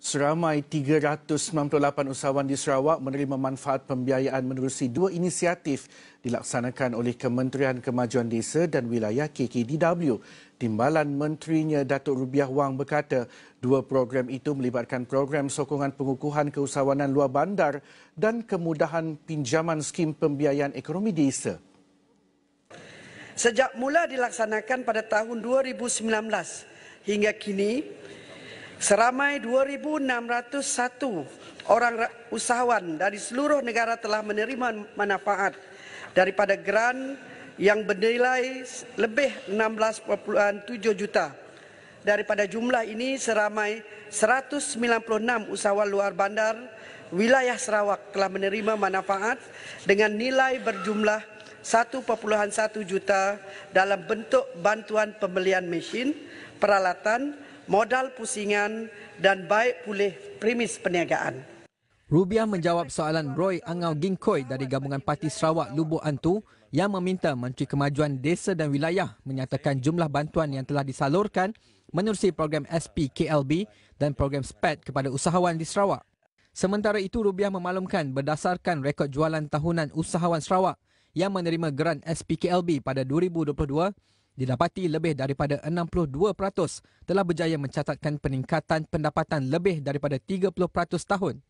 Seramai 398 usahawan di Sarawak menerima manfaat pembiayaan menerusi dua inisiatif dilaksanakan oleh Kementerian Kemajuan Desa dan Wilayah KKDW. Timbalan Menterinya Datuk Rubiah Wang berkata, dua program itu melibatkan program sokongan pengukuhan keusahawanan luar bandar dan kemudahan pinjaman skim pembiayaan ekonomi desa. Sejak mula dilaksanakan pada tahun 2019 hingga kini, Seramai 2,601 orang usahawan dari seluruh negara telah menerima manfaat daripada grant yang bernilai lebih 16.7 juta. Daripada jumlah ini seramai 196 usahawan luar bandar wilayah Sarawak telah menerima manfaat dengan nilai berjumlah 1.1 juta dalam bentuk bantuan pembelian mesin, peralatan, modal pusingan dan baik pulih premis perniagaan. Rubiah menjawab soalan Roy Angau Gingkoi dari Gabungan Parti Sarawak Lubuk Antu yang meminta Menteri Kemajuan Desa dan Wilayah menyatakan jumlah bantuan yang telah disalurkan menerusi program SPKLB dan program SPED kepada usahawan di Sarawak. Sementara itu, Rubiah memaklumkan berdasarkan rekod jualan tahunan usahawan Sarawak yang menerima geran SPKLB pada 2022, didapati lebih daripada 62% telah berjaya mencatatkan peningkatan pendapatan lebih daripada 30% tahun